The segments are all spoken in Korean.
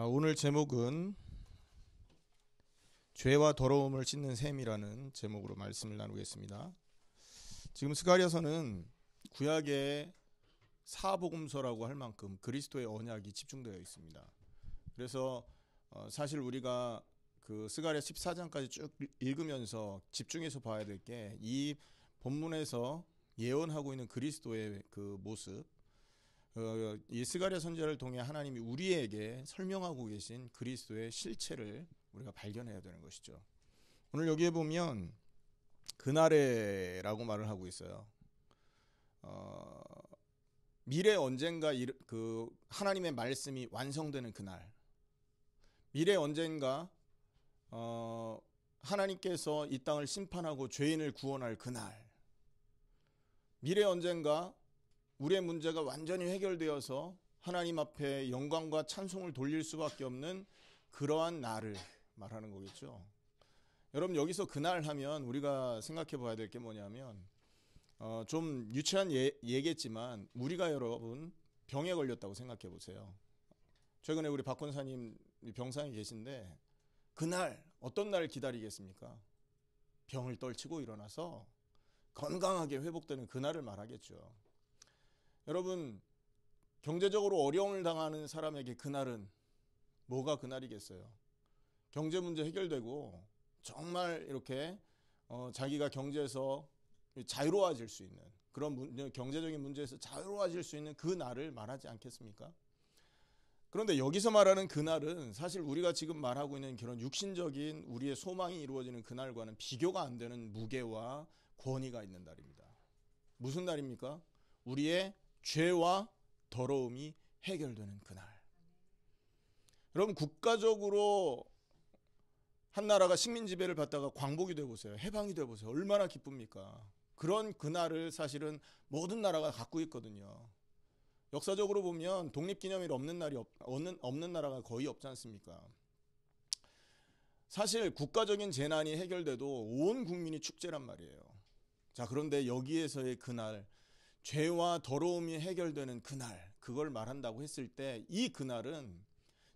아, 오늘 제목은 죄와 더러움을 씻는 셈이라는 제목으로 말씀을 나누겠습니다. 지금 스가리아서는 구약의 사복음서라고 할 만큼 그리스도의 언약이 집중되어 있습니다. 그래서 어, 사실 우리가 그 스가리아 14장까지 쭉 읽으면서 집중해서 봐야 될 게 이 본문에서 예언하고 있는 그리스도의 그 모습 어, 예스가랴 어, 선제를 통해 하나님이 우리에게 설명하고 계신 그리스도의 실체를 우리가 발견해야 되는 것이죠. 오늘 여기에 보면 그날에라고 말을 하고 있어요. 어, 미래 언젠가 일, 그 하나님의 말씀이 완성되는 그날, 미래 언젠가 어, 하나님께서 이 땅을 심판하고 죄인을 구원할 그날, 미래 언젠가 우리의 문제가 완전히 해결되어서 하나님 앞에 영광과 찬송을 돌릴 수밖에 없는 그러한 날을 말하는 거겠죠. 여러분 여기서 그날 하면 우리가 생각해 봐야 될 게 뭐냐면 어, 좀 유치한 예, 얘기겠지만 우리가 여러분 병에 걸렸다고 생각해 보세요. 최근에 우리 박 권사님 병상에 계신데 그날 어떤 날 기다리겠습니까? 병을 떨치고 일어나서 건강하게 회복되는 그날을 말하겠죠. 여러분 경제적으로 어려움을 당하는 사람에게 그날은 뭐가 그날이겠어요. 경제 문제 해결되고 정말 이렇게 어, 자기가 경제에서 자유로워질 수 있는 그런 문제, 경제적인 문제에서 자유로워질 수 있는 그 날을 말하지 않겠습니까? 그런데 여기서 말하는 그날은 사실 우리가 지금 말하고 있는 그런 육신적인 우리의 소망이 이루어지는 그날과는 비교가 안 되는 무게와 권위가 있는 날입니다. 무슨 날입니까? 우리의 죄와 더러움이 해결되는 그날. 여러분 국가적으로 한 나라가 식민 지배를 받다가 광복이 돼 보세요. 해방이 돼 보세요. 얼마나 기쁩니까? 그런 그날을 사실은 모든 나라가 갖고 있거든요. 역사적으로 보면 독립기념일 없는 날이 없, 없는, 없는 나라가 거의 없지 않습니까? 사실 국가적인 재난이 해결돼도 온 국민이 축제란 말이에요. 자, 그런데 여기에서의 그날 죄와 더러움이 해결되는 그날, 그걸 말한다고 했을 때 이 그날은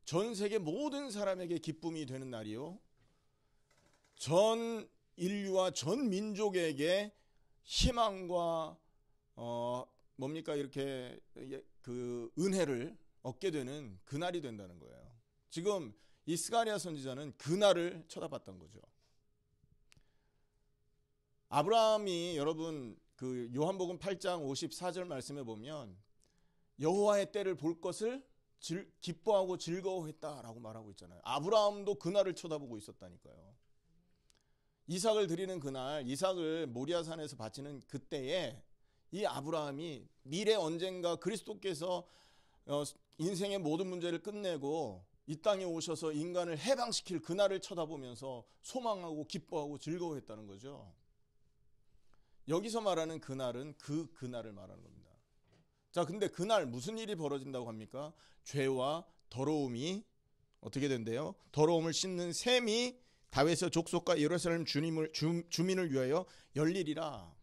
전 세계 모든 사람에게 기쁨이 되는 날이요. 전 인류와 전 민족에게 희망과 어 뭡니까 이렇게 예, 그 은혜를 얻게 되는 그날이 된다는 거예요. 지금 이스가리아 선지자는 그날을 쳐다봤던 거죠. 아브라함이 여러분 그 요한복음 8장 54절 말씀에 보면 여호와의 때를 볼 것을 질, 기뻐하고 즐거워했다라고 말하고 있잖아요. 아브라함도 그날을 쳐다보고 있었다니까요. 이삭을 드리는 그날, 이삭을 모리아산에서 바치는 그때에 이 아브라함이 미래 언젠가 그리스도께서 어, 인생의 모든 문제를 끝내고 이 땅에 오셔서 인간을 해방시킬 그날을 쳐다보면서 소망하고 기뻐하고 즐거워했다는 거죠. 여기서 말하는 그날은 그 그날을 말하는 겁니다. 자, 근데 그날 무슨 일이 벌어진다고 합니까? 죄와 더러움이 어떻게 된대요? 더러움을 씻는 셈이 다윗의 족속과 예루살렘 주님을 주, 주민을 위하여 열리리라.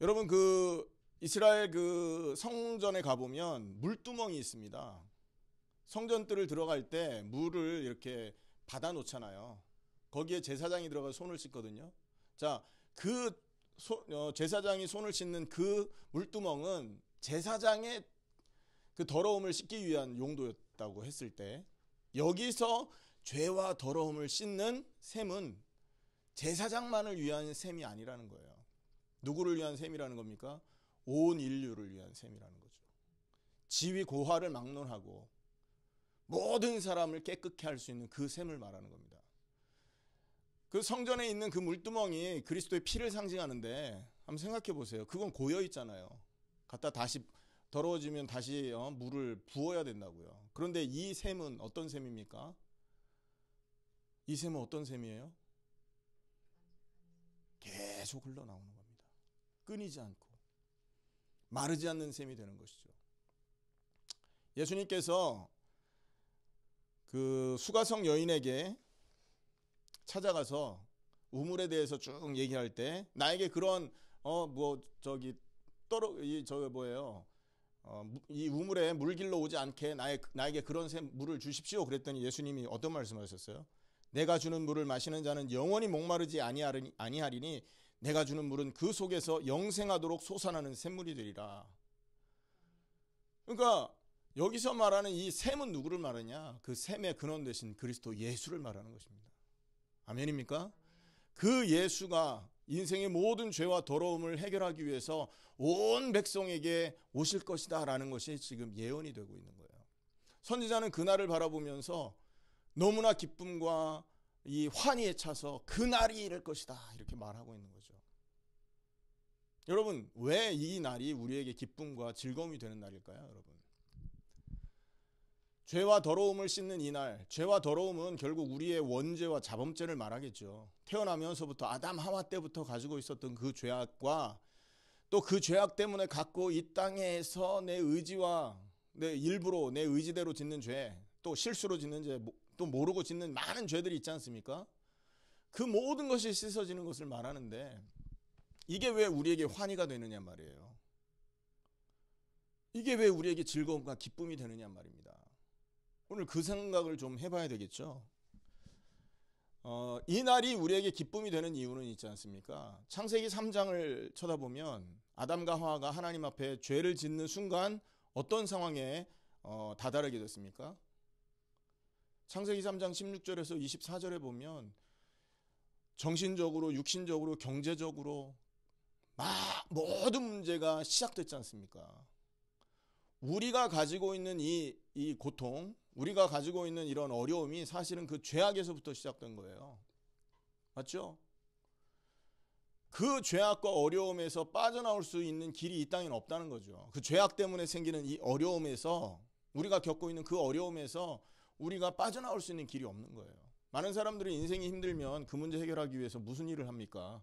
여러분 그 이스라엘 그 성전에 가 보면 물두멍이 있습니다. 성전뜰을 들어갈 때 물을 이렇게 받아 놓잖아요. 거기에 제사장이 들어가 손을 씻거든요. 자, 그 소, 어, 제사장이 손을 씻는 그 물두멍은 제사장의 그 더러움을 씻기 위한 용도였다고 했을 때 여기서 죄와 더러움을 씻는 셈은 제사장만을 위한 셈이 아니라는 거예요. 누구를 위한 셈이라는 겁니까? 온 인류를 위한 셈이라는 거죠. 지위 고하를 막론하고 모든 사람을 깨끗게 할수 있는 그 셈을 말하는 겁니다. 그 성전에 있는 그 물두멍이 그리스도의 피를 상징하는데 한번 생각해 보세요. 그건 고여 있잖아요. 갖다 다시 더러워지면 다시 어, 물을 부어야 된다고요. 그런데 이 샘은 어떤 샘입니까? 이 샘은 어떤 샘이에요? 계속 흘러나오는 겁니다. 끊이지 않고 마르지 않는 샘이 되는 것이죠. 예수님께서 그 수가성 여인에게 찾아가서 우물에 대해서 쭉 얘기할 때 나에게 그런 어 뭐 저기 떨어 이저 뭐예요 어, 이 우물에 물길로 오지 않게 나의, 나에게 그런 물을 주십시오. 그랬더니 예수님이 어떤 말씀하셨어요? 내가 주는 물을 마시는 자는 영원히 목마르지 아니하리니, 아니하리니 내가 주는 물은 그 속에서 영생하도록 솟아나는 샘물이 되리라. 그러니까 여기서 말하는 이 샘은 누구를 말하냐? 그 샘의 근원 대신 그리스도 예수를 말하는 것입니다. 아멘입니까? 그 예수가 인생의 모든 죄와 더러움을 해결하기 위해서 온 백성에게 오실 것이다 라는 것이 지금 예언이 되고 있는 거예요. 선지자는 그날을 바라보면서 너무나 기쁨과 이 환희에 차서 그날이 이럴 것이다 이렇게 말하고 있는 거죠. 여러분 왜 이 날이 우리에게 기쁨과 즐거움이 되는 날일까요 여러분? 죄와 더러움을 씻는 이날, 죄와 더러움은 결국 우리의 원죄와 자범죄를 말하겠죠. 태어나면서부터 아담 하와 때부터 가지고 있었던 그 죄악과 또 그 죄악 때문에 갖고 이 땅에서 내 의지와 내 일부로 내 의지대로 짓는 죄, 또 실수로 짓는 죄, 또 모르고 짓는 많은 죄들이 있지 않습니까? 그 모든 것이 씻어지는 것을 말하는데 이게 왜 우리에게 환희가 되느냐 말이에요. 이게 왜 우리에게 즐거움과 기쁨이 되느냐 말입니다. 오늘 그 생각을 좀 해봐야 되겠죠. 어, 이 날이 우리에게 기쁨이 되는 이유는 있지 않습니까? 창세기 3장을 쳐다보면 아담과 하와가 하나님 앞에 죄를 짓는 순간 어떤 상황에 어, 다다르게 됐습니까? 창세기 3장 16절에서 24절에 보면 정신적으로, 육신적으로, 경제적으로 막 모든 문제가 시작됐지 않습니까? 우리가 가지고 있는 이, 이 고통, 우리가 가지고 있는 이런 어려움이 사실은 그 죄악에서부터 시작된 거예요. 맞죠? 그 죄악과 어려움에서 빠져나올 수 있는 길이 이땅에는 없다는 거죠. 그 죄악 때문에 생기는 이 어려움에서 우리가 겪고 있는 그 어려움에서 우리가 빠져나올 수 있는 길이 없는 거예요. 많은 사람들이 인생이 힘들면 그 문제 해결하기 위해서 무슨 일을 합니까?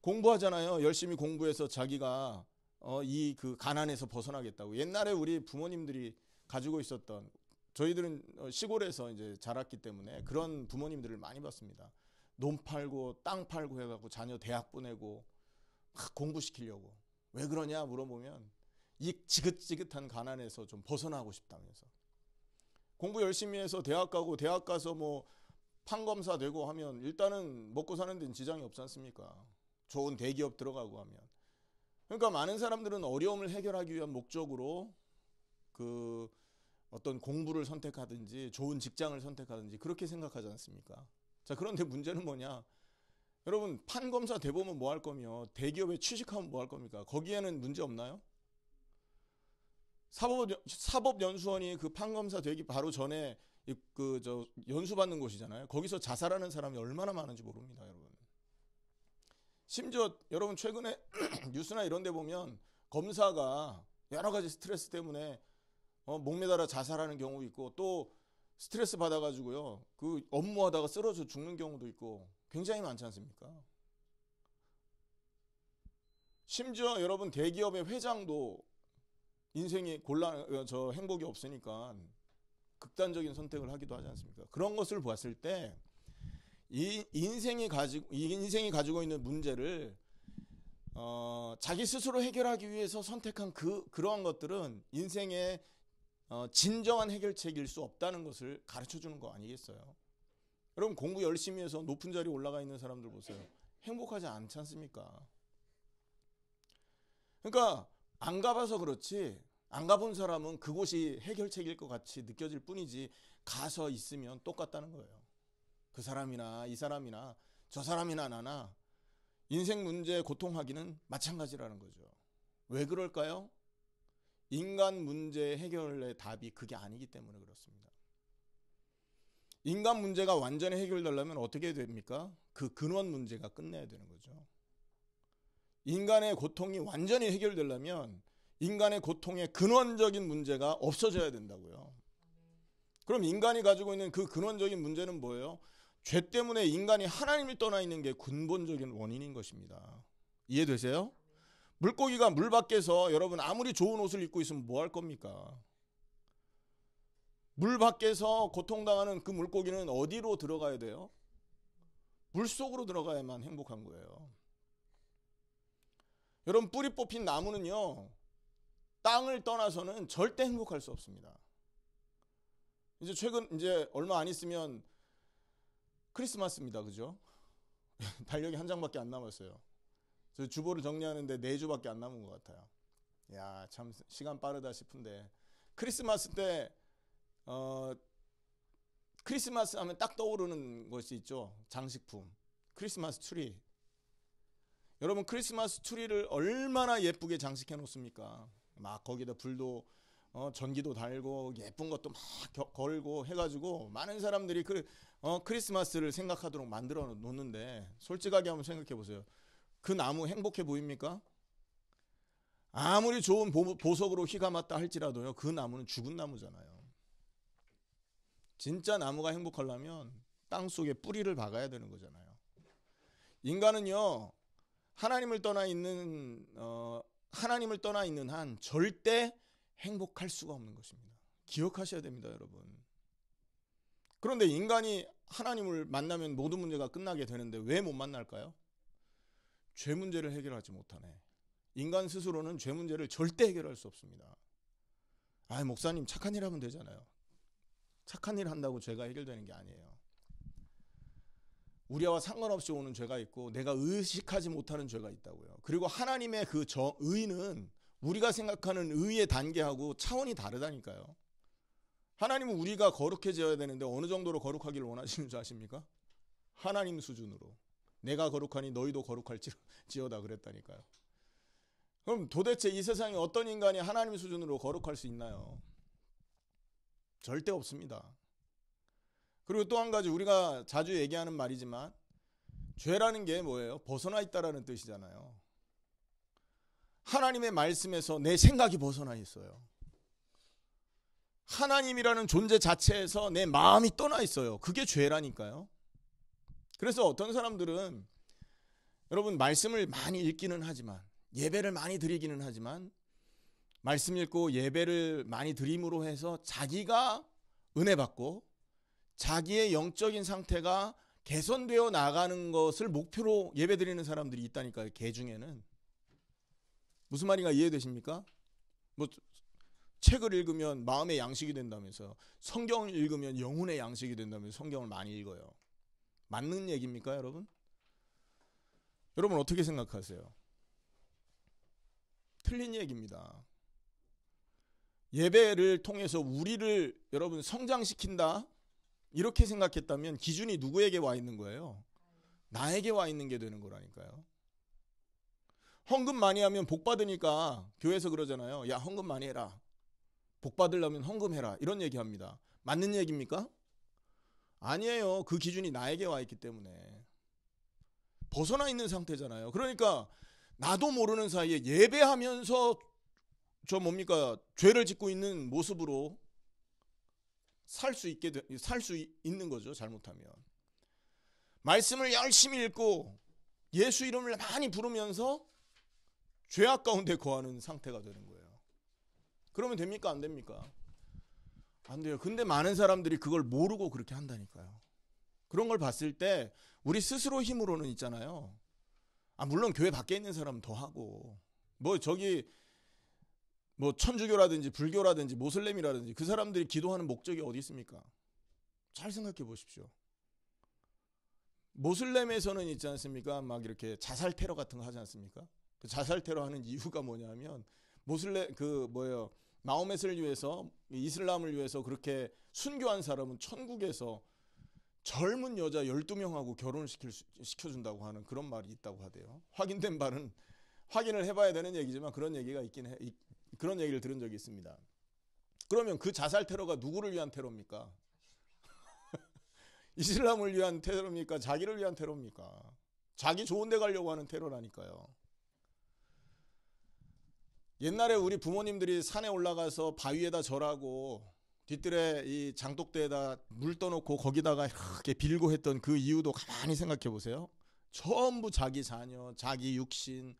공부하잖아요. 열심히 공부해서 자기가 어, 이그 가난에서 벗어나겠다고. 옛날에 우리 부모님들이 가지고 있었던 저희들은 어, 시골에서 이제 자랐기 때문에 그런 부모님들을 많이 봤습니다. 논 팔고 땅 팔고 해갖고 자녀 대학 보내고 막 공부시키려고 왜 그러냐 물어보면 이 지긋지긋한 가난에서 좀 벗어나고 싶다면서 공부 열심히 해서 대학 가고 대학 가서 뭐 판검사 되고 하면 일단은 먹고 사는 데는 지장이 없지 않습니까? 좋은 대기업 들어가고 하면 그러니까 많은 사람들은 어려움을 해결하기 위한 목적으로 그 어떤 공부를 선택하든지 좋은 직장을 선택하든지 그렇게 생각하지 않습니까? 자, 그런데 문제는 뭐냐? 여러분, 판검사 대보면 뭐할 거며 대기업에 취직하면 뭐 할 겁니까? 거기에는 문제 없나요? 사법 사법연수원이 그 판검사 되기 바로 전에 그 저 연수 받는 곳이잖아요. 거기서 자살하는 사람이 얼마나 많은지 모릅니다, 여러분. 심지어 여러분 최근에 뉴스나 이런 데 보면 검사가 여러 가지 스트레스 때문에 어, 목매달아 자살하는 경우 있고 또 스트레스 받아가지고요 그 업무하다가 쓰러져 죽는 경우도 있고 굉장히 많지 않습니까? 심지어 여러분 대기업의 회장도 인생이 곤란 어, 저 행복이 없으니까 극단적인 선택을 하기도 하지 않습니까? 그런 것을 보았을 때 이 인생이 가지고 이 인생이 가지고 있는 문제를 어, 자기 스스로 해결하기 위해서 선택한 그 그러한 것들은 인생의 어, 진정한 해결책일 수 없다는 것을 가르쳐 주는 거 아니겠어요? 여러분 공부 열심히 해서 높은 자리에 올라가 있는 사람들 보세요. 행복하지 않지 않습니까? 그러니까 안 가봐서 그렇지 안 가본 사람은 그곳이 해결책일 것 같이 느껴질 뿐이지 가서 있으면 똑같다는 거예요. 그 사람이나 이 사람이나 저 사람이나 나나 인생 문제 고통하기는 마찬가지라는 거죠. 왜 그럴까요? 인간 문제 해결의 답이 그게 아니기 때문에 그렇습니다. 인간 문제가 완전히 해결되려면 어떻게 됩니까? 그 근원 문제가 끝내야 되는 거죠. 인간의 고통이 완전히 해결되려면 인간의 고통의 근원적인 문제가 없어져야 된다고요. 그럼 인간이 가지고 있는 그 근원적인 문제는 뭐예요? 죄 때문에 인간이 하나님을 떠나 있는 게 근본적인 원인인 것입니다. 이해되세요? 물고기가 물 밖에서 여러분 아무리 좋은 옷을 입고 있으면 뭐 할 겁니까? 물 밖에서 고통당하는 그 물고기는 어디로 들어가야 돼요? 물 속으로 들어가야만 행복한 거예요. 여러분 뿌리 뽑힌 나무는요. 땅을 떠나서는 절대 행복할 수 없습니다. 이제 최근 이제 얼마 안 있으면 크리스마스입니다. 그죠? 달력이 한 장밖에 안 남았어요. 저 주보를 정리하는데 네주밖에안 남은 것 같아요. 야, 참 시간 빠르다 싶은데 크리스마스 때 어, 크리스마스 하면 딱 떠오르는 것이 있죠. 장식품. 크리스마스 트리. 여러분 크리스마스 트리를 얼마나 예쁘게 장식해 놓습니까? 막 거기다 불도 어, 전기도 달고 예쁜 것도 막 겨, 걸고 해가지고 많은 사람들이 그, 어, 크리스마스를 생각하도록 만들어 놓는데 솔직하게 한번 생각해 보세요. 그 나무 행복해 보입니까? 아무리 좋은 보석으로 휘감았다 할지라도요. 그 나무는 죽은 나무잖아요. 진짜 나무가 행복하려면 땅 속에 뿌리를 박아야 되는 거잖아요. 인간은요. 하나님을 떠나 있는 어, 하나님을 떠나 있는 한 절대 행복할 수가 없는 것입니다. 기억하셔야 됩니다, 여러분. 그런데 인간이 하나님을 만나면 모든 문제가 끝나게 되는데 왜 못 만날까요? 죄 문제를 해결하지 못하네. 인간 스스로는 죄 문제를 절대 해결할 수 없습니다. 아, 목사님 착한 일 하면 되잖아요. 착한 일 한다고 죄가 해결되는 게 아니에요. 우리와 상관없이 오는 죄가 있고 내가 의식하지 못하는 죄가 있다고요. 그리고 하나님의 그 저, 의는 우리가 생각하는 의의 단계하고 차원이 다르다니까요. 하나님은 우리가 거룩해져야 되는데 어느 정도로 거룩하기를 원하시는 줄 아십니까? 하나님 수준으로. 내가 거룩하니 너희도 거룩할지어다 그랬다니까요. 그럼 도대체 이 세상에 어떤 인간이 하나님 수준으로 거룩할 수 있나요? 절대 없습니다. 그리고 또 한 가지 우리가 자주 얘기하는 말이지만 죄라는 게 뭐예요? 벗어나 있다라는 뜻이잖아요. 하나님의 말씀에서 내 생각이 벗어나 있어요. 하나님이라는 존재 자체에서 내 마음이 떠나 있어요. 그게 죄라니까요. 그래서 어떤 사람들은 여러분 말씀을 많이 읽기는 하지만 예배를 많이 드리기는 하지만 말씀 읽고 예배를 많이 드림으로 해서 자기가 은혜 받고 자기의 영적인 상태가 개선되어 나가는 것을 목표로 예배 드리는 사람들이 있다니까요. 개 중에는 무슨 말인가 이해되십니까? 뭐 책을 읽으면 마음의 양식이 된다면서 성경을 읽으면 영혼의 양식이 된다면서 성경을 많이 읽어요. 맞는 얘기입니까, 여러분? 여러분 어떻게 생각하세요? 틀린 얘기입니다. 예배를 통해서 우리를 여러분 성장시킨다? 이렇게 생각했다면 기준이 누구에게 와 있는 거예요? 나에게 와 있는 게 되는 거라니까요. 헌금 많이 하면 복 받으니까 교회에서 그러잖아요. 야, 헌금 많이 해라. 복 받으려면 헌금해라. 이런 얘기 합니다. 맞는 얘기입니까? 아니에요. 그 기준이 나에게 와 있기 때문에. 벗어나 있는 상태잖아요. 그러니까 나도 모르는 사이에 예배하면서 저 뭡니까? 죄를 짓고 있는 모습으로 살 수 있게 살 수 있는 거죠. 잘못하면. 말씀을 열심히 읽고 예수 이름을 많이 부르면서 죄악 가운데 거하는 상태가 되는 거예요. 그러면 됩니까? 안 됩니까? 안 돼요. 근데 많은 사람들이 그걸 모르고 그렇게 한다니까요. 그런 걸 봤을 때 우리 스스로 힘으로는 있잖아요. 아 물론 교회 밖에 있는 사람 더 하고 뭐 저기 뭐 천주교라든지 불교라든지 모슬렘이라든지 그 사람들이 기도하는 목적이 어디 있습니까? 잘 생각해 보십시오. 모슬렘에서는 있지 않습니까? 막 이렇게 자살 테러 같은 거 하지 않습니까? 그 자살 테러 하는 이유가 뭐냐면 모슬렘 그 뭐예요? 마호스를 위해서 이슬람을 위해서 그렇게 순교한 사람은 천국에서 젊은 여자 12명하고 결혼을 시킬 수, 시켜준다고 하는 그런 말이 있다고 하대요. 확인된 바는 확인을 해봐야 되는 얘기지만 그런 얘기가 있긴 해, 그런 얘기를 들은 적이 있습니다. 그러면 그 자살 테러가 누구를 위한 테러입니까? 이슬람을 위한 테러입니까? 자기를 위한 테러입니까? 자기 좋은 데 가려고 하는 테러라니까요. 옛날에 우리 부모님들이 산에 올라가서 바위에다 절하고 뒤뜰에 이 장독대에다 물 떠놓고 거기다가 이렇게 빌고 했던 그 이유도 가만히 생각해 보세요. 전부 자기 자녀, 자기 육신,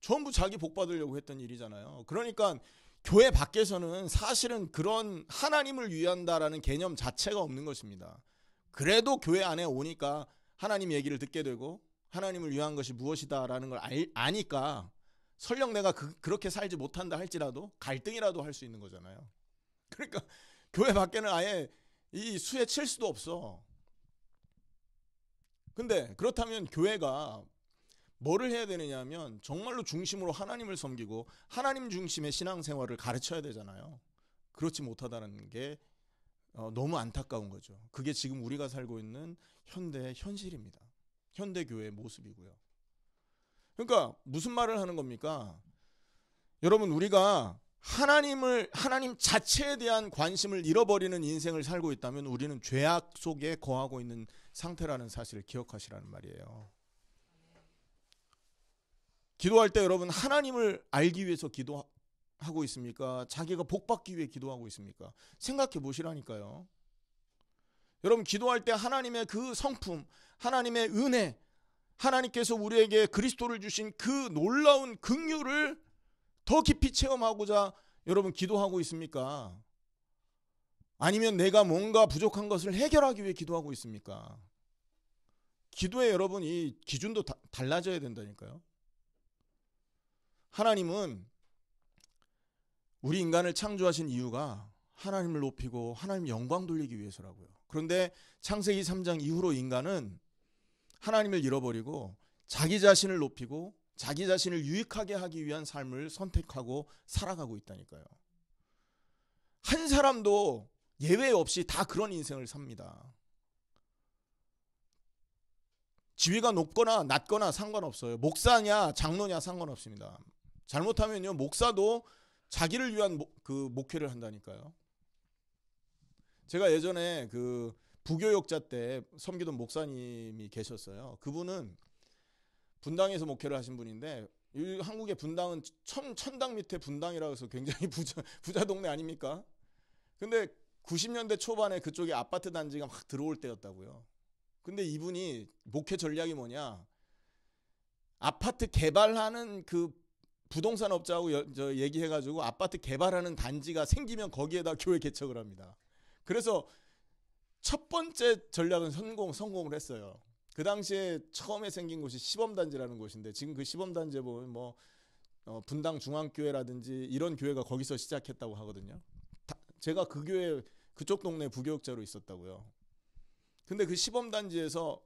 전부 자기 복 받으려고 했던 일이잖아요. 그러니까 교회 밖에서는 사실은 그런 하나님을 위한다라는 개념 자체가 없는 것입니다. 그래도 교회 안에 오니까 하나님 얘기를 듣게 되고 하나님을 위한 것이 무엇이다라는 걸 아니까 설령 내가 그, 그렇게 살지 못한다 할지라도 갈등이라도 할 수 있는 거잖아요. 그러니까 교회 밖에는 아예 이 수에 칠 수도 없어. 근데 그렇다면 교회가 뭐를 해야 되느냐 하면 정말로 중심으로 하나님을 섬기고 하나님 중심의 신앙생활을 가르쳐야 되잖아요. 그렇지 못하다는 게 어, 너무 안타까운 거죠. 그게 지금 우리가 살고 있는 현대의 현실입니다. 현대교회의 모습이고요. 그러니까 무슨 말을 하는 겁니까? 여러분 우리가 하나님을 하나님 자체에 대한 관심을 잃어버리는 인생을 살고 있다면 우리는 죄악 속에 거하고 있는 상태라는 사실을 기억하시라는 말이에요. 기도할 때 여러분 하나님을 알기 위해서 기도하고 있습니까? 자기가 복 받기 위해 기도하고 있습니까? 생각해 보시라니까요. 여러분 기도할 때 하나님의 그 성품, 하나님의 은혜, 하나님께서 우리에게 그리스도를 주신 그 놀라운 긍휼을 더 깊이 체험하고자 여러분 기도하고 있습니까? 아니면 내가 뭔가 부족한 것을 해결하기 위해 기도하고 있습니까? 기도에 여러분 이 기준도 다, 달라져야 된다니까요. 하나님은 우리 인간을 창조하신 이유가 하나님을 높이고 하나님 영광 돌리기 위해서라고요. 그런데 창세기 3장 이후로 인간은 하나님을 잃어버리고 자기 자신을 높이고 자기 자신을 유익하게 하기 위한 삶을 선택하고 살아가고 있다니까요. 한 사람도 예외 없이 다 그런 인생을 삽니다. 지위가 높거나 낮거나 상관없어요. 목사냐 장로냐 상관없습니다. 잘못하면요 목사도 자기를 위한 목, 그 목회를 한다니까요. 제가 예전에 그 부교역자 때 섬기던 목사님이 계셨어요. 그분은 분당에서 목회를 하신 분인데 한국의 분당은 천, 천당 밑에 분당이라 해서 굉장히 부자, 부자 동네 아닙니까? 근데 90년대 초반에 그쪽에 아파트 단지가 막 들어올 때였다고요. 근데 이분이 목회 전략이 뭐냐? 아파트 개발하는 그 부동산 업자하고 여, 저 얘기해가지고 아파트 개발하는 단지가 생기면 거기에다 교회 개척을 합니다. 그래서 첫 번째 전략은 성공, 성공을 했어요. 그 당시에 처음에 생긴 곳이 시범단지라는 곳인데 지금 그 시범단지에 보면 뭐 어, 분당 중앙교회라든지 이런 교회가 거기서 시작했다고 하거든요. 다, 제가 그 교회 그쪽 동네 부교육자로 있었다고요. 근데 그 시범단지에서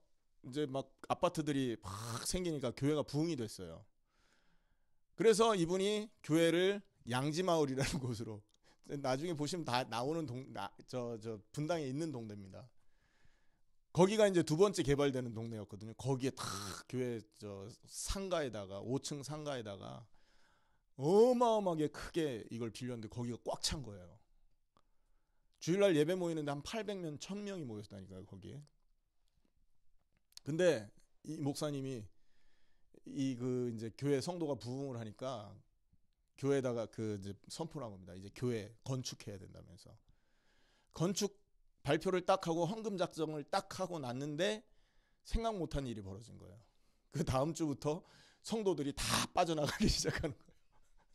이제 막 아파트들이 막 생기니까 교회가 부흥이 됐어요. 그래서 이분이 교회를 양지마을이라는 곳으로 나중에 보시면 다 나오는 동저저 저 분당에 있는 동네입니다. 거기가 이제 두 번째 개발되는 동네였거든요. 거기에 다 교회 저 상가에다가 5층 상가에다가 어마어마하게 크게 이걸 빌렸는데 거기가 꽉 찬 거예요. 주일날 예배 모이는데 한 800명, 1000명이 모였다니까요, 거기에. 근데 이 목사님이 이 그 이제 교회 성도가 부흥을 하니까 교회에다가 그 이제 선포를 한 겁니다. 이제 교회 건축해야 된다면서. 건축 발표를 딱 하고 헌금 작성을 딱 하고 났는데 생각 못한 일이 벌어진 거예요. 그 다음 주부터 성도들이 다 빠져나가기 시작하는 거예요.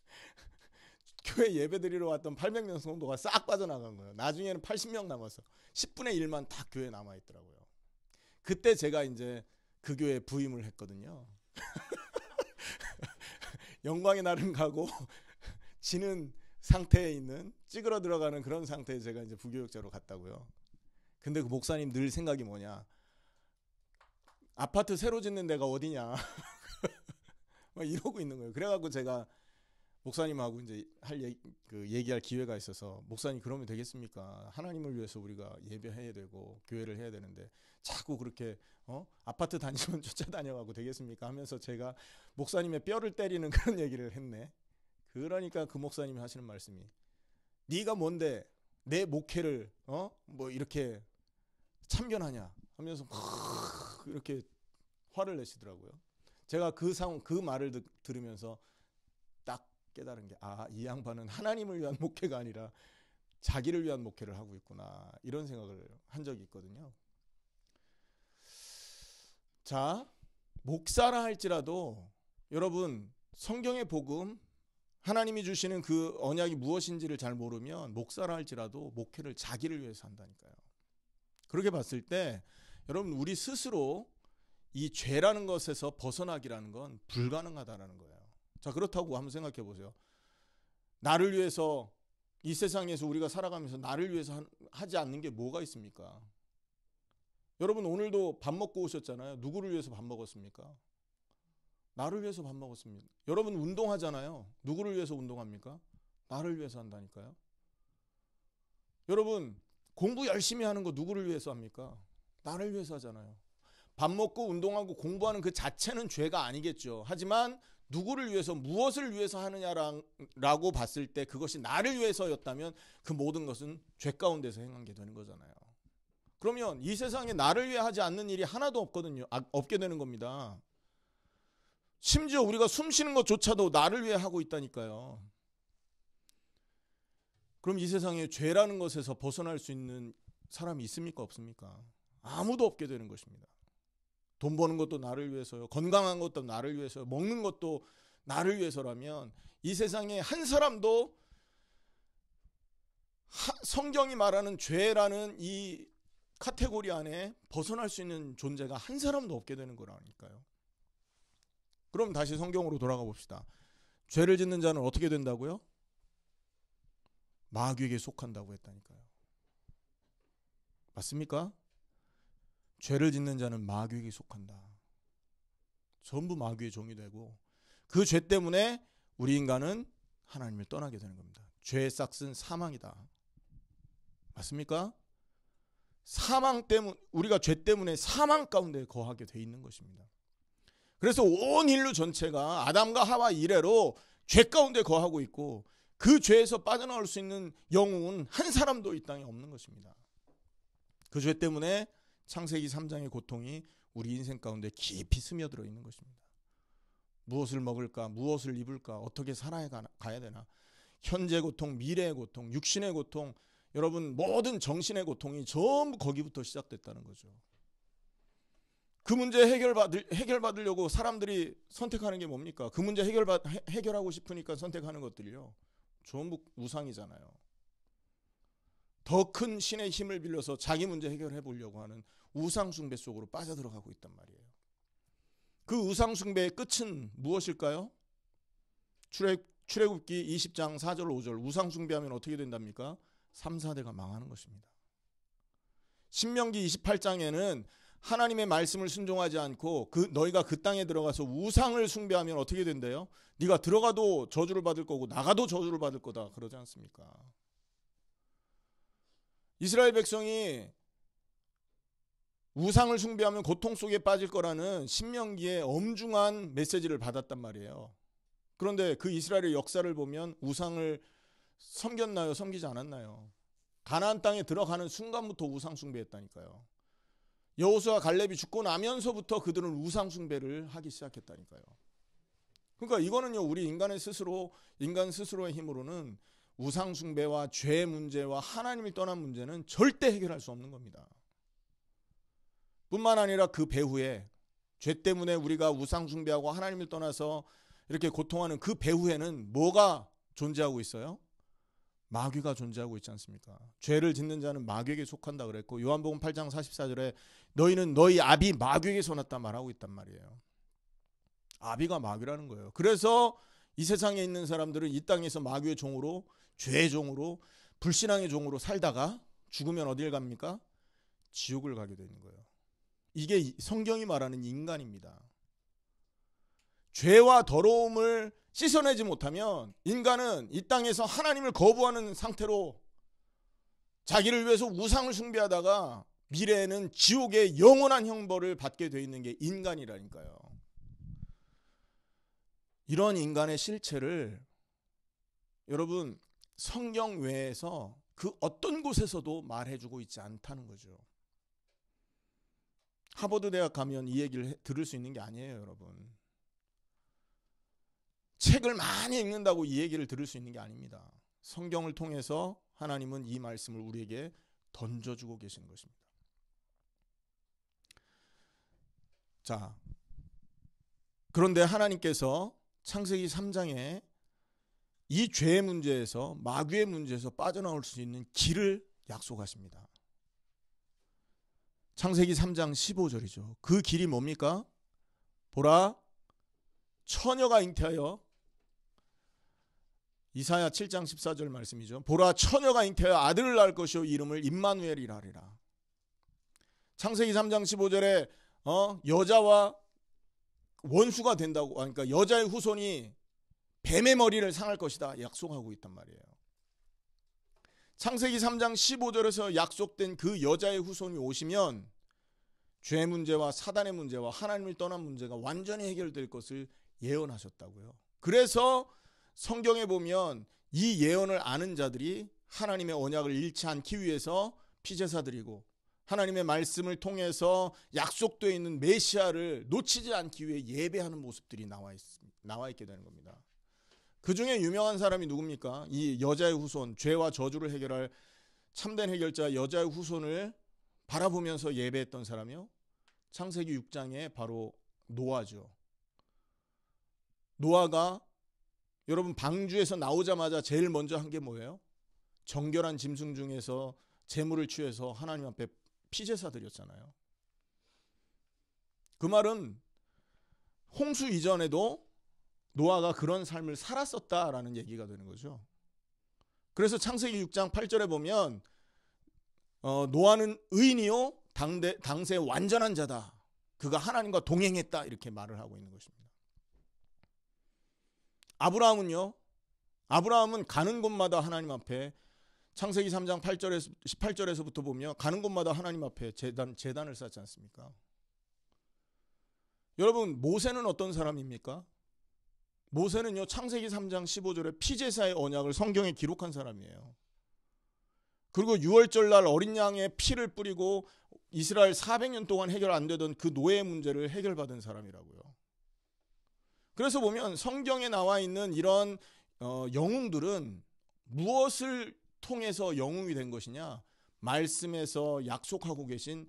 교회 예배드리러 왔던 800명 성도가 싹 빠져나간 거예요. 나중에는 80명 남아서 10분의 1만 다 교회 에 남아 있더라고요. 그때 제가 이제 그 교회 부임을 했거든요. 영광의 날은 가고 지는 상태에 있는 찌그러 들어가는 그런 상태에 제가 이제 부교육자로 갔다고요. 근데 그 목사님 늘 생각이 뭐냐? 아파트 새로 짓는 데가 어디냐? 막 이러고 있는 거예요. 그래갖고 제가 목사님하고 이제 할 얘기, 그 얘기할 기회가 있어서 목사님 그러면 되겠습니까? 하나님을 위해서 우리가 예배해야 되고 교회를 해야 되는데 자꾸 그렇게 어 아파트 단지만 쫓아다녀가고 되겠습니까? 하면서 제가 목사님의 뼈를 때리는 그런 얘기를 했네. 그러니까 그 목사님이 하시는 말씀이 네가 뭔데 내 목회를 어뭐 이렇게 참견하냐 하면서 이렇게 화를 내시더라고요. 제가 그 상황 그 말을 듣, 들으면서 깨달은 게 아, 이 양반은 하나님을 위한 목회가 아니라 자기를 위한 목회를 하고 있구나. 이런 생각을 한 적이 있거든요. 자, 목사라 할지라도 여러분 성경의 복음 하나님이 주시는 그 언약이 무엇인지를 잘 모르면 목사라 할지라도 목회를 자기를 위해서 한다니까요. 그렇게 봤을 때 여러분 우리 스스로 이 죄라는 것에서 벗어나기라는 건 불가능하다라는 거예요. 자, 그렇다고 한번 생각해 보세요. 나를 위해서 이 세상에서 우리가 살아가면서 나를 위해서 하지 않는 게 뭐가 있습니까? 여러분 오늘도 밥 먹고 오셨잖아요. 누구를 위해서 밥 먹었습니까? 나를 위해서 밥 먹었습니다. 여러분 운동하잖아요. 누구를 위해서 운동합니까? 나를 위해서 한다니까요. 여러분 공부 열심히 하는 거 누구를 위해서 합니까? 나를 위해서 하잖아요. 밥 먹고 운동하고 공부하는 그 자체는 죄가 아니겠죠. 하지만 누구를 위해서 무엇을 위해서 하느냐라고 봤을 때 그것이 나를 위해서였다면 그 모든 것은 죄 가운데서 행한 게 되는 거잖아요. 그러면 이 세상에 나를 위해 하지 않는 일이 하나도 없거든요. 아, 없게 되는 겁니다. 심지어 우리가 숨 쉬는 것조차도 나를 위해 하고 있다니까요. 그럼 이 세상에 죄라는 것에서 벗어날 수 있는 사람이 있습니까? 없습니까? 아무도 없게 되는 것입니다. 돈 버는 것도 나를 위해서요. 건강한 것도 나를 위해서요. 먹는 것도 나를 위해서라면 이 세상에 한 사람도 성경이 말하는 죄라는 이 카테고리 안에 벗어날 수 있는 존재가 한 사람도 없게 되는 거라니까요. 그럼 다시 성경으로 돌아가 봅시다. 죄를 짓는 자는 어떻게 된다고요? 마귀에게 속한다고 했다니까요. 맞습니까? 죄를 짓는 자는 마귀에게 속한다. 전부 마귀의 종이 되고 그 죄 때문에 우리 인간은 하나님을 떠나게 되는 겁니다. 죄의 싹은 사망이다. 맞습니까? 사망 때문 우리가 죄 때문에 사망 가운데 거하게 돼 있는 것입니다. 그래서 온 인류 전체가 아담과 하와 이래로 죄 가운데 거하고 있고 그 죄에서 빠져나올 수 있는 영웅은 한 사람도 이 땅에 없는 것입니다. 그 죄 때문에 창세기 3장의 고통이 우리 인생 가운데 깊이 스며들어 있는 것입니다. 무엇을 먹을까, 무엇을 입을까, 어떻게 살아 가야 되나. 현재 고통, 미래의 고통, 육신의 고통, 여러분 모든 정신의 고통이 전부 거기부터 시작됐다는 거죠. 그 문제 해결받을 해결받으려고 사람들이 선택하는 게 뭡니까? 그 문제 해결받 해결하고 싶으니까 선택하는 것들이요. 전부 우상이잖아요. 더큰 신의 힘을 빌려서 자기 문제 해결해 보려고 하는 우상숭배 속으로 빠져들어가고 있단 말이에요. 그 우상숭배의 끝은 무엇일까요? 출애, 굽기 20장 4절 5절 우상숭배하면 어떻게 된답니까? 3, 4대가 망하는 것입니다. 신명기 28장에는 하나님의 말씀을 순종하지 않고 그 너희가 그 땅에 들어가서 우상을 숭배하면 어떻게 된대요? 네가 들어가도 저주를 받을 거고 나가도 저주를 받을 거다 그러지 않습니까? 이스라엘 백성이 우상을 숭배하면 고통 속에 빠질 거라는 신명기에 엄중한 메시지를 받았단 말이에요. 그런데 그 이스라엘의 역사를 보면 우상을 섬겼나요? 섬기지 않았나요? 가나안 땅에 들어가는 순간부터 우상 숭배했다니까요. 여호수와 갈렙이 죽고 나면서부터 그들은 우상 숭배를 하기 시작했다니까요. 그러니까 이거는요 우리 인간의 스스로 인간 스스로의 힘으로는 우상숭배와 죄 문제와 하나님을 떠난 문제는 절대 해결할 수 없는 겁니다. 뿐만 아니라 그 배후에 죄 때문에 우리가 우상숭배하고 하나님을 떠나서 이렇게 고통하는 그 배후에는 뭐가 존재하고 있어요? 마귀가 존재하고 있지 않습니까? 죄를 짓는 자는 마귀에게 속한다 그랬고 요한복음 8장 44절에 너희는 너희 아비 마귀에게서 났다 말하고 있단 말이에요. 아비가 마귀라는 거예요. 그래서 이 세상에 있는 사람들은 이 땅에서 마귀의 종으로 죄의 종으로 불신앙의 종으로 살다가 죽으면 어딜 갑니까? 지옥을 가게 되는 거예요. 이게 성경이 말하는 인간입니다. 죄와 더러움을 씻어내지 못하면 인간은 이 땅에서 하나님을 거부하는 상태로 자기를 위해서 우상을 숭배하다가 미래에는 지옥의 영원한 형벌을 받게 되어 있는 게 인간이라니까요. 이런 인간의 실체를 여러분 성경 외에서 그 어떤 곳에서도 말해주고 있지 않다는 거죠. 하버드 대학 가면 이 얘기를 들을 수 있는 게 아니에요, 여러분. 책을 많이 읽는다고 이 얘기를 들을 수 있는 게 아닙니다. 성경을 통해서 하나님은 이 말씀을 우리에게 던져주고 계시는 것입니다. 자, 그런데 하나님께서 창세기 3장에 이 죄의 문제에서 마귀의 문제에서 빠져나올 수 있는 길을 약속하십니다. 창세기 3장 15절이죠. 그 길이 뭡니까? 보라 처녀가 잉태하여 이사야 7장 14절 말씀이죠. 보라 처녀가 잉태하여 아들을 낳을 것이요 이름을 임마누이라 하리라. 창세기 3장 15절에 어? 여자와 원수가 된다고 아, 그러니까 여자의 후손이 뱀의 머리를 상할 것이다 약속하고 있단 말이에요. 창세기 3장 15절에서 약속된 그 여자의 후손이 오시면 죄 문제와 사단의 문제와 하나님을 떠난 문제가 완전히 해결될 것을 예언하셨다고요. 그래서 성경에 보면 이 예언을 아는 자들이 하나님의 언약을 잃지 않기 위해서 피제사 드리고 하나님의 말씀을 통해서 약속되어 있는 메시아를 놓치지 않기 위해 예배하는 모습들이 나와 있, 나와 있게 되는 겁니다. 그 중에 유명한 사람이 누굽니까? 이 여자의 후손, 죄와 저주를 해결할 참된 해결자 여자의 후손을 바라보면서 예배했던 사람이요. 창세기 6장에 바로 노아죠. 노아가 여러분 방주에서 나오자마자 제일 먼저 한 게 뭐예요? 정결한 짐승 중에서 재물을 취해서 하나님 앞에 피제사 드렸잖아요. 그 말은 홍수 이전에도 노아가 그런 삶을 살았었다라는 얘기가 되는 거죠. 그래서 창세기 6장 8절에 보면 어, 노아는 의인이요 당대, 당세 완전한 자다. 그가 하나님과 동행했다 이렇게 말을 하고 있는 것입니다. 아브라함은요. 아브라함은 가는 곳마다 하나님 앞에 창세기 3장 8절에서 18절에서부터 보면 가는 곳마다 하나님 앞에 재단 재단을 쌓지 않습니까? 여러분 모세는 어떤 사람입니까? 모세는요 창세기 3장 15절에 피제사의 언약을 성경에 기록한 사람이에요. 그리고 6월절 날 어린 양의 피를 뿌리고 이스라엘 400년 동안 해결 안 되던 그 노예 문제를 해결받은 사람이라고요. 그래서 보면 성경에 나와 있는 이런 어, 영웅들은 무엇을 통해서 영웅이 된 것이냐? 말씀에서 약속하고 계신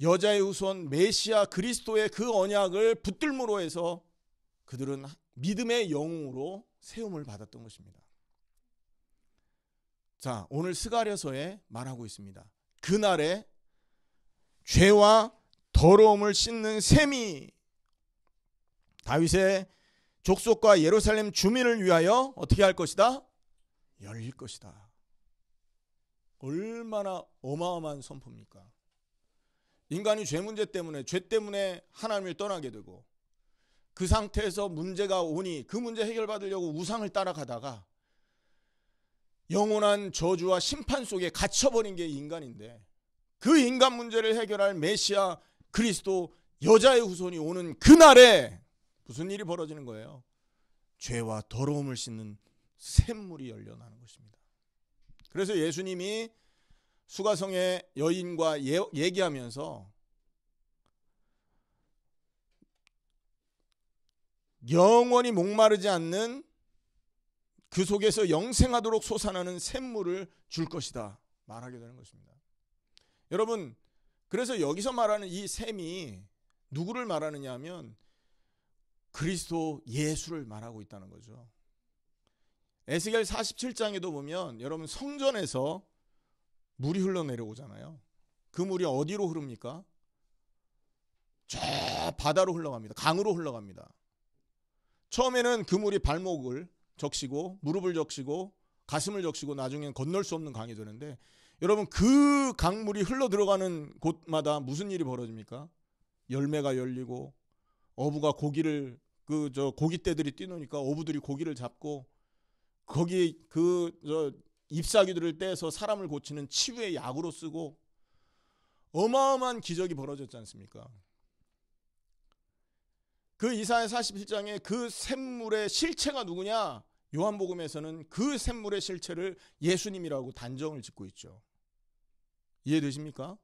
여자의 후손 메시아 그리스도의 그 언약을 붙들므로 해서 그들은 믿음의 영웅으로 세움을 받았던 것입니다. 자, 오늘 스가랴서에 말하고 있습니다. 그날에 죄와 더러움을 씻는 셈이 다윗의 족속과 예루살렘 주민을 위하여 어떻게 할 것이다? 열릴 것이다. 얼마나 어마어마한 선포입니까? 인간이 죄 문제 때문에 죄 때문에 하나님을 떠나게 되고 그 상태에서 문제가 오니 그 문제 해결받으려고 우상을 따라가다가 영원한 저주와 심판 속에 갇혀버린 게 인간인데 그 인간 문제를 해결할 메시아 그리스도 여자의 후손이 오는 그날에 무슨 일이 벌어지는 거예요? 죄와 더러움을 씻는 샘물이 열려나는 것입니다. 그래서 예수님이 수가성의 여인과 예, 얘기하면서 영원히 목마르지 않는 그 속에서 영생하도록 솟아나는 샘물을 줄 것이다 말하게 되는 것입니다. 여러분 그래서 여기서 말하는 이 샘이 누구를 말하느냐 하면 그리스도 예수를 말하고 있다는 거죠. 에스겔 47장에도 보면 여러분 성전에서 물이 흘러내려오잖아요. 그 물이 어디로 흐릅니까? 저 바다로 흘러갑니다. 강으로 흘러갑니다. 처음에는 그물이 발목을 적시고 무릎을 적시고 가슴을 적시고 나중엔 건널 수 없는 강이 되는데 여러분 그 강물이 흘러 들어가는 곳마다 무슨 일이 벌어집니까? 열매가 열리고 어부가 고기를 그 저 고깃대들이 뛰노니까 어부들이 고기를 잡고 거기 그 저 잎사귀들을 떼서 사람을 고치는 치유의 약으로 쓰고 어마어마한 기적이 벌어졌지 않습니까? 그 이사야 47장에 그 샘물의 실체가 누구냐? 요한복음에서는 그 샘물의 실체를 예수님이라고 단정을 짓고 있죠. 이해되십니까?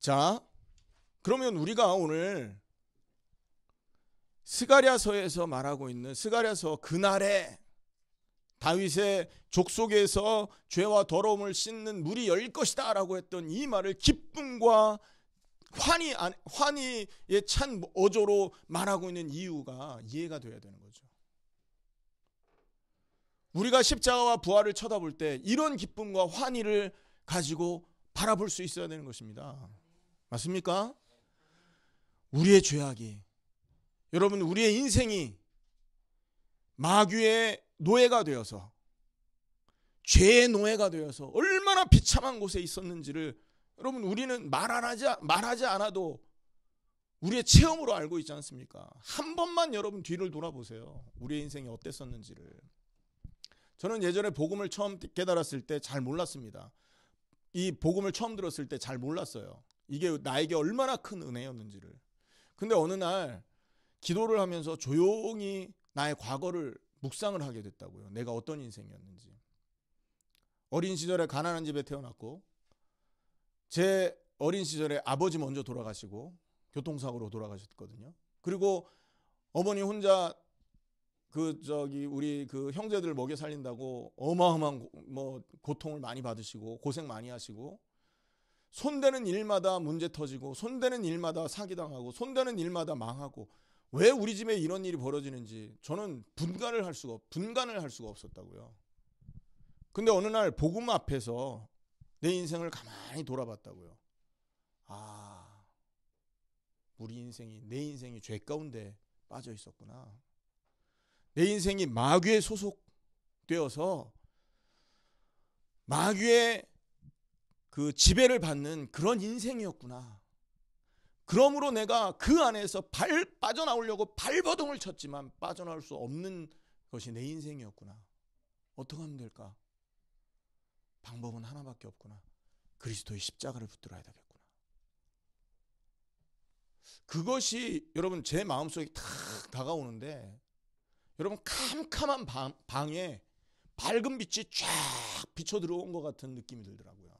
자, 그러면 우리가 오늘 스가랴서에서 말하고 있는 스가랴서 그날에 다윗의 족속에서 죄와 더러움을 씻는 물이 열 것이다라고 했던 이 말을 기쁨과 환희 환희에 찬 어조로 말하고 있는 이유가 이해가 돼야 되는 거죠. 우리가 십자가와 부활을 쳐다볼 때 이런 기쁨과 환희를 가지고 바라볼 수 있어야 되는 것입니다. 맞습니까? 우리의 죄악이 여러분 우리의 인생이 마귀의 노예가 되어서 죄의 노예가 되어서 얼마나 비참한 곳에 있었는지를 여러분 우리는 말안 하지 말하지 않아도 우리의 체험으로 알고 있지 않습니까? 한 번만 여러분 뒤를 돌아보세요. 우리의 인생이 어땠었는지를. 저는 예전에 복음을 처음 깨달았을 때 잘 몰랐습니다. 이 복음을 처음 들었을 때 잘 몰랐어요. 이게 나에게 얼마나 큰 은혜였는지를. 근데 어느 날 기도를 하면서 조용히 나의 과거를 묵상을 하게 됐다고요. 내가 어떤 인생이었는지. 어린 시절에 가난한 집에 태어났고 제 어린 시절에 아버지 먼저 돌아가시고 교통사고로 돌아가셨거든요. 그리고 어머니 혼자 그 저기 우리 그 형제들 먹여 살린다고 어마어마한 고, 뭐 고통을 많이 받으시고 고생 많이 하시고 손대는 일마다 문제 터지고 손대는 일마다 사기당하고 손대는 일마다 망하고 왜 우리 집에 이런 일이 벌어지는지 저는 분간을 할 수가 분간을 할 수가 없었다고요. 근데 어느 날 복음 앞에서 내 인생을 가만히 돌아봤다고요. 아, 우리 인생이 내 인생이 죄 가운데 빠져 있었구나. 내 인생이 마귀에 소속되어서 마귀의 그 지배를 받는 그런 인생이었구나. 그러므로 내가 그 안에서 발 빠져나오려고 발버둥을 쳤지만 빠져나올 수 없는 것이 내 인생이었구나. 어떻게 하면 될까? 방법은 하나밖에 없구나. 그리스도의 십자가를 붙들어야 되겠구나. 그것이 여러분 제 마음속에 탁 다가오는데 여러분 캄캄한 방, 방에 밝은 빛이 쫙 비쳐 들어온 것 같은 느낌이 들더라고요.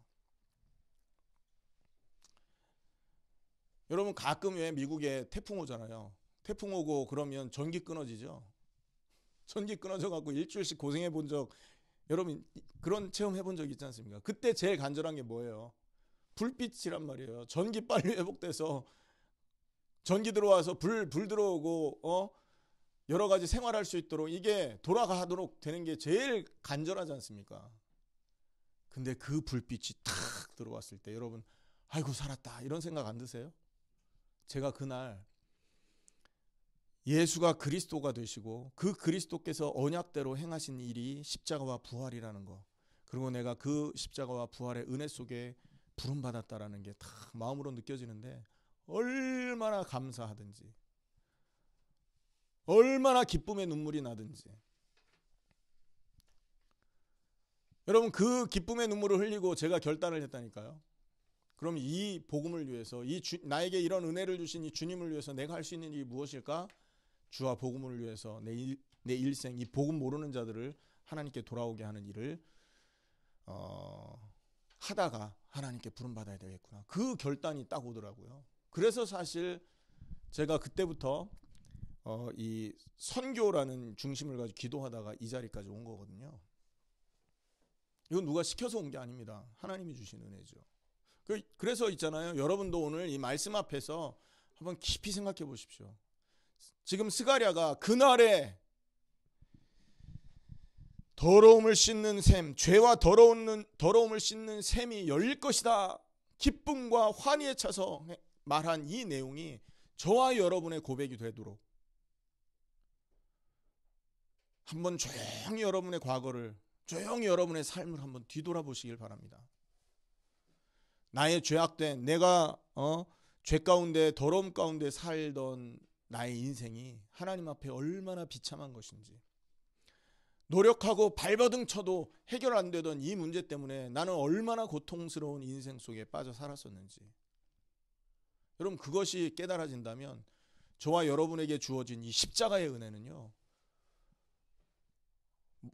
여러분 가끔 왜 미국에 태풍 오잖아요. 태풍 오고 그러면 전기 끊어지죠. 전기 끊어져 갖고 일주일씩 고생해 본적 여러분 그런 체험 해본 적 있지 않습니까? 그때 제일 간절한 게 뭐예요? 불빛이란 말이에요. 전기 빨리 회복돼서 전기 들어와서 불 불 들어오고 어 여러 가지 생활할 수 있도록 이게 돌아가도록 되는 게 제일 간절하지 않습니까? 근데 그 불빛이 탁 들어왔을 때 여러분 아이고 살았다 이런 생각 안 드세요? 제가 그날 예수가 그리스도가 되시고 그 그리스도께서 언약대로 행하신 일이 십자가와 부활이라는 거 그리고 내가 그 십자가와 부활의 은혜 속에 부름받았다라는 게 다 마음으로 느껴지는데 얼마나 감사하든지 얼마나 기쁨의 눈물이 나든지 여러분 그 기쁨의 눈물을 흘리고 제가 결단을 했다니까요 그럼 이 복음을 위해서 이 주, 나에게 이런 은혜를 주신 이 주님을 위해서 내가 할 수 있는 일이 무엇일까? 주와 복음을 위해서 내, 일, 내 일생 이 복음 모르는 자들을 하나님께 돌아오게 하는 일을 어, 하다가 하나님께 부름 받아야 되겠구나. 그 결단이 딱 오더라고요. 그래서 사실 제가 그때부터 어, 이 선교라는 중심을 가지고 기도하다가 이 자리까지 온 거거든요. 이건 누가 시켜서 온 게 아닙니다. 하나님이 주신 은혜죠. 그, 그래서 있잖아요. 여러분도 오늘 이 말씀 앞에서 한번 깊이 생각해 보십시오. 지금 스가랴가 그날에 더러움을 씻는 셈, 죄와 더러운 더러움을 씻는 셈이 열릴 것이다. 기쁨과 환희에 차서 말한 이 내용이 저와 여러분의 고백이 되도록 한번 조용히 여러분의 과거를 조용히 여러분의 삶을 한번 뒤돌아보시길 바랍니다. 나의 죄악된 내가 어, 죄 가운데 더러움 가운데 살던 나의 인생이 하나님 앞에 얼마나 비참한 것인지 노력하고 발버둥 쳐도 해결 안 되던 이 문제 때문에 나는 얼마나 고통스러운 인생 속에 빠져 살았었는지 여러분 그것이 깨달아진다면 저와 여러분에게 주어진 이 십자가의 은혜는요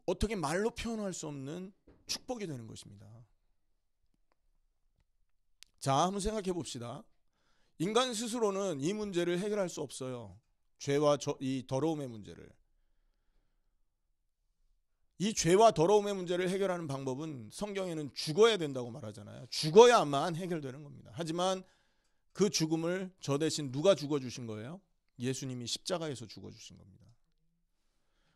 어떻게 말로 표현할 수 없는 축복이 되는 것입니다. 자, 한번 생각해 봅시다. 인간 스스로는 이 문제를 해결할 수 없어요. 죄와 저, 이 더러움의 문제를. 이 죄와 더러움의 문제를 해결하는 방법은 성경에는 죽어야 된다고 말하잖아요. 죽어야만 해결되는 겁니다. 하지만 그 죽음을 저 대신 누가 죽어 주신 거예요? 예수님이 십자가에서 죽어 주신 겁니다.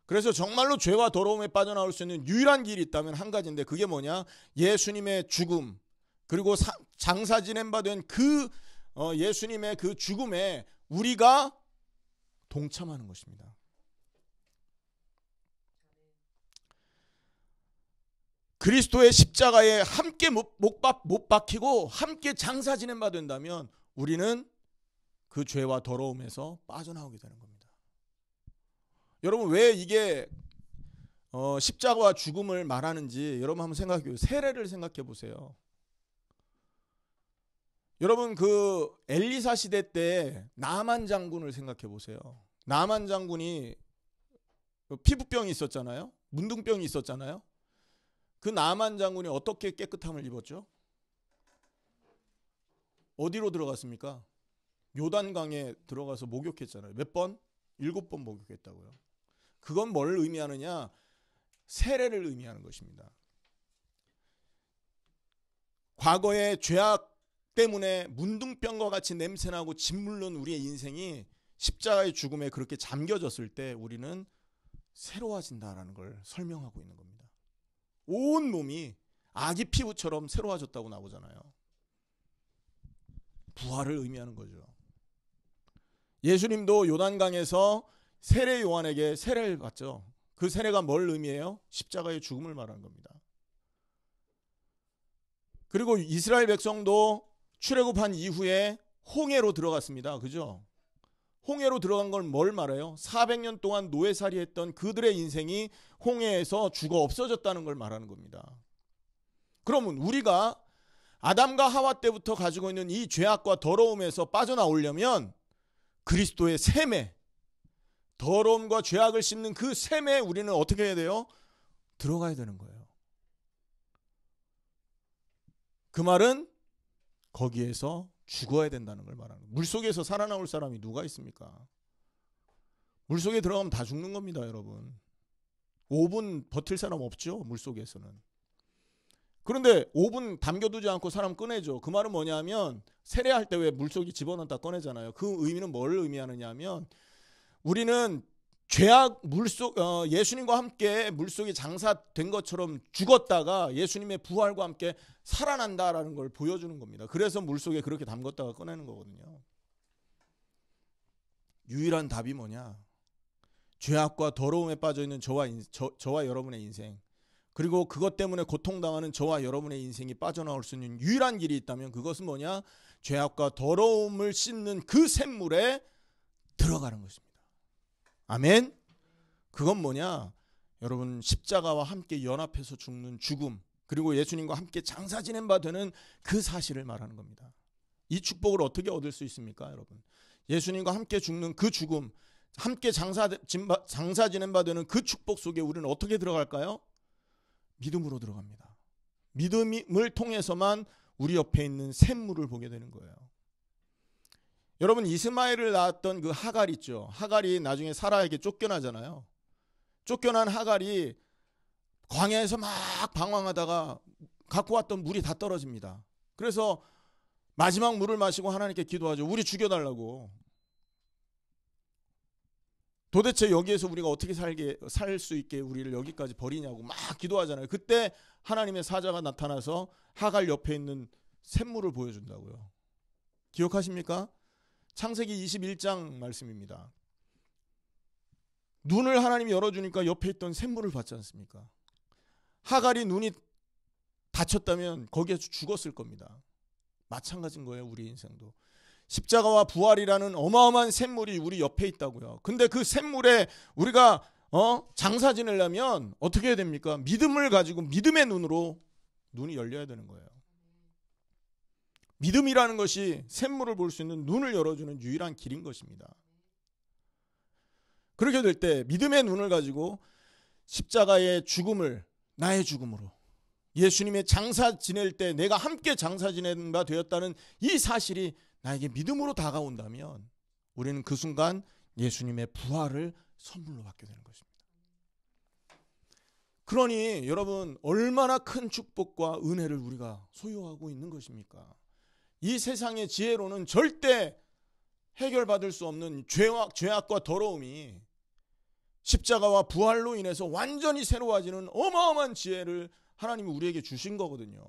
그래서 정말로 죄와 더러움에 빠져나올 수 있는 유일한 길이 있다면 한 가지인데 그게 뭐냐? 예수님의 죽음, 그리고 사, 장사 지낸 바된그 어, 예수님의 그 죽음에 우리가 동참하는 것입니다. 그리스도의 십자가에 함께 못, 못, 못 박히고 함께 장사 지낸 바 된다면 우리는 그 죄와 더러움에서 빠져나오게 되는 겁니다. 여러분 왜 이게 어, 십자가와 죽음을 말하는지 여러분 한번 생각해 보세요. 세례를 생각해 보세요. 여러분 그 엘리사 시대 때 나만 장군을 생각해 보세요. 나만 장군이 피부병이 있었잖아요. 문둥병이 있었잖아요. 그 나만 장군이 어떻게 깨끗함을 입었죠? 어디로 들어갔습니까? 요단강에 들어가서 목욕했잖아요. 몇 번? 일곱 번 목욕했다고요. 그건 뭘 의미하느냐? 세례를 의미하는 것입니다. 과거의 죄악 때문에 문둥병과 같이 냄새나고 짓물른 우리의 인생이 십자가의 죽음에 그렇게 잠겨졌을 때 우리는 새로워진다라는 걸 설명하고 있는 겁니다. 온 몸이 아기 피부처럼 새로워졌다고 나오잖아요. 부활을 의미하는 거죠. 예수님도 요단강에서 세례 요한에게 세례를 받죠. 그 세례가 뭘 의미해요? 십자가의 죽음을 말하는 겁니다. 그리고 이스라엘 백성도 출애굽한 이후에 홍해로 들어갔습니다. 그죠? 홍해로 들어간 걸 뭘 말해요? 400년 동안 노예살이 했던 그들의 인생이 홍해에서 죽어 없어졌다는 걸 말하는 겁니다. 그러면 우리가 아담과 하와 때부터 가지고 있는 이 죄악과 더러움에서 빠져나오려면 그리스도의 셈에 더러움과 죄악을 씻는 그 셈에 우리는 어떻게 해야 돼요? 들어가야 되는 거예요. 그 말은 거기에서 죽어야 된다는 걸 말하는 거예요. 물속에서 살아나올 사람이 누가 있습니까? 물속에 들어가면 다 죽는 겁니다, 여러분. 5분 버틸 사람 없죠, 물속에서는. 그런데 5분 담겨두지 않고 사람 꺼내죠. 그 말은 뭐냐면 세례할 때 왜 물속에 집어넣다 꺼내잖아요. 그 의미는 뭘 의미하느냐면 하 우리는 죄악 물속 어, 예수님과 함께 물속이 장사된 것처럼 죽었다가 예수님의 부활과 함께 살아난다라는 걸 보여주는 겁니다. 그래서 물속에 그렇게 담갔다가 꺼내는 거거든요. 유일한 답이 뭐냐? 죄악과 더러움에 빠져 있는 저와 인, 저, 저와 여러분의 인생 그리고 그것 때문에 고통당하는 저와 여러분의 인생이 빠져나올 수 있는 유일한 길이 있다면 그것은 뭐냐? 죄악과 더러움을 씻는 그 샘물에 들어가는 것입니다. 아멘. 그건 뭐냐? 여러분 십자가와 함께 연합해서 죽는 죽음 그리고 예수님과 함께 장사 지낸 바 되는 그 사실을 말하는 겁니다. 이 축복을 어떻게 얻을 수 있습니까, 여러분? 예수님과 함께 죽는 그 죽음, 함께 장사, 진바, 장사 지낸 바 되는 그 축복 속에 우리는 어떻게 들어갈까요? 믿음으로 들어갑니다. 믿음을 통해서만 우리 옆에 있는 샘물을 보게 되는 거예요. 여러분 이스마엘을 낳았던 그 하갈 있죠. 하갈이 나중에 사라에게 쫓겨나잖아요. 쫓겨난 하갈이 광야에서 막 방황하다가 갖고 왔던 물이 다 떨어집니다. 그래서 마지막 물을 마시고 하나님께 기도하죠. 우리 죽여달라고. 도대체 여기에서 우리가 어떻게 살게 살 수 있게 우리를 여기까지 버리냐고 막 기도하잖아요. 그때 하나님의 사자가 나타나서 하갈 옆에 있는 샘물을 보여준다고요. 기억하십니까? 창세기 21장 말씀입니다. 눈을 하나님이 열어주니까 옆에 있던 샘물을 봤지 않습니까? 하갈이 눈이 다쳤다면 거기에서 죽었을 겁니다. 마찬가지인 거예요, 우리 인생도. 십자가와 부활이라는 어마어마한 샘물이 우리 옆에 있다고요. 근데 그 샘물에 우리가 어? 장사 지내려면 어떻게 해야 됩니까? 믿음을 가지고 믿음의 눈으로 눈이 열려야 되는 거예요. 믿음이라는 것이 샘물을 볼 수 있는 눈을 열어주는 유일한 길인 것입니다. 그렇게 될 때 믿음의 눈을 가지고 십자가의 죽음을 나의 죽음으로 예수님의 장사 지낼 때 내가 함께 장사 지낸 바 되었다는 이 사실이 나에게 믿음으로 다가온다면 우리는 그 순간 예수님의 부활을 선물로 받게 되는 것입니다. 그러니 여러분 얼마나 큰 축복과 은혜를 우리가 소유하고 있는 것입니까? 이 세상의 지혜로는 절대 해결받을 수 없는 죄악, 죄악과 더러움이 십자가와 부활로 인해서 완전히 새로워지는 어마어마한 지혜를 하나님이 우리에게 주신 거거든요.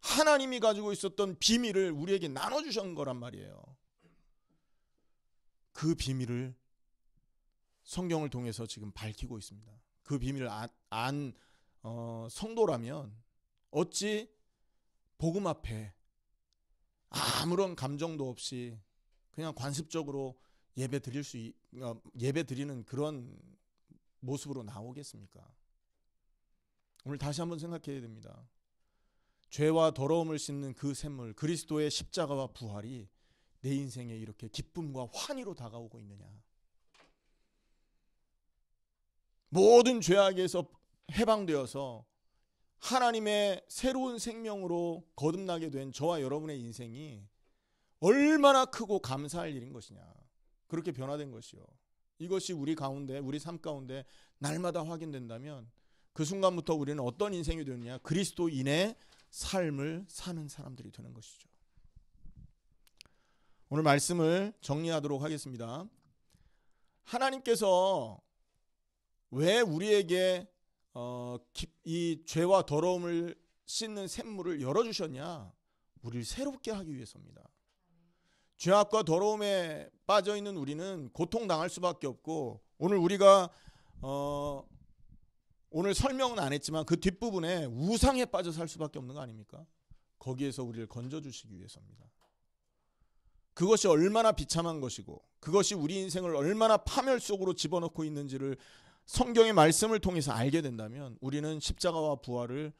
하나님이 가지고 있었던 비밀을 우리에게 나눠주신 거란 말이에요. 그 비밀을 성경을 통해서 지금 밝히고 있습니다. 그 비밀을 안, 아, 안 어, 성도라면 어찌 복음 앞에 아무런 감정도 없이 그냥 관습적으로 예배 드릴 수 어, 예배 드리는 그런 모습으로 나오겠습니까? 오늘 다시 한번 생각해야 됩니다. 죄와 더러움을 씻는 그 샘물 그리스도의 십자가와 부활이 내 인생에 이렇게 기쁨과 환희로 다가오고 있느냐? 모든 죄악에서 해방되어서 하나님의 새로운 생명으로 거듭나게 된 저와 여러분의 인생이 얼마나 크고 감사할 일인 것이냐. 그렇게 변화된 것이요. 이것이 우리 가운데, 우리 삶 가운데 날마다 확인된다면 그 순간부터 우리는 어떤 인생이 되느냐. 그리스도인의 삶을 사는 사람들이 되는 것이죠. 오늘 말씀을 정리하도록 하겠습니다. 하나님께서 왜 우리에게 어, 이 죄와 더러움을 씻는 샘물을 열어주셨냐? 우리를 새롭게 하기 위해서입니다. 죄악과 더러움에 빠져 있는 우리는 고통당할 수밖에 없고 오늘 우리가 어, 오늘 설명은 안 했지만 그 뒷부분에 우상에 빠져 살 수밖에 없는 거 아닙니까? 거기에서 우리를 건져 주시기 위해서입니다. 그것이 얼마나 비참한 것이고 그것이 우리 인생을 얼마나 파멸 속으로 집어넣고 있는지를 성경의 말씀을 통해서 알게 된다면 우리는 십자가와 부활을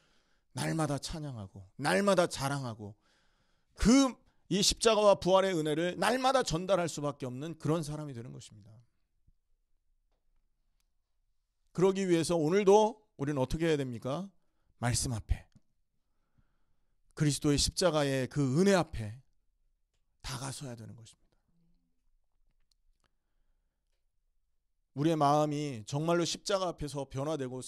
날마다 찬양하고 날마다 자랑하고 그 이 십자가와 부활의 은혜를 날마다 전달할 수밖에 없는 그런 사람이 되는 것입니다. 그러기 위해서 오늘도 우리는 어떻게 해야 됩니까? 말씀 앞에 그리스도의 십자가의 그 은혜 앞에 다가서야 되는 것입니다. 우리의 마음이 정말로 십자가 앞에서 변화되고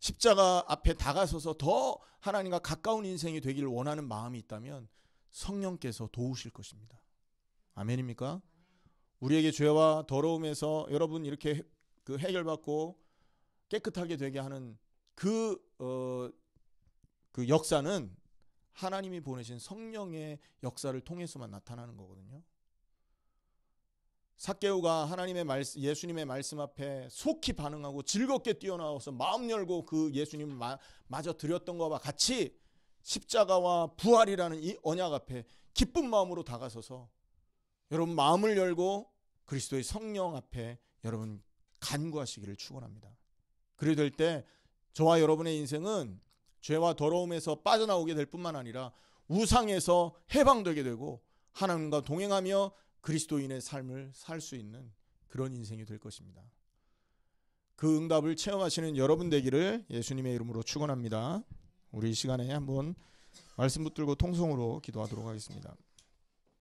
십자가 앞에 다가서서 더 하나님과 가까운 인생이 되기를 원하는 마음이 있다면 성령께서 도우실 것입니다. 아멘입니까? 우리에게 죄와 더러움에서 여러분 이렇게 그 해결받고 깨끗하게 되게 하는 그, 어, 그 역사는 하나님이 보내신 성령의 역사를 통해서만 나타나는 거거든요. 사케우가 하나님의 말씀, 예수님의 말씀 앞에 속히 반응하고 즐겁게 뛰어나와서 마음 열고 그 예수님을 마, 마저 드렸던 것과 같이 십자가와 부활이라는 이 언약 앞에 기쁜 마음으로 다가서서 여러분 마음을 열고 그리스도의 성령 앞에 여러분 간구하시기를 축원합니다. 그래 될때 저와 여러분의 인생은 죄와 더러움에서 빠져나오게 될 뿐만 아니라 우상에서 해방되게 되고 하나님과 동행하며 그리스도인의 삶을 살 수 있는 그런 인생이 될 것입니다. 그 응답을 체험하시는 여러분 되기를 예수님의 이름으로 축원합니다. 우리 이 시간에 한번 말씀 붙들고 통성으로 기도하도록 하겠습니다.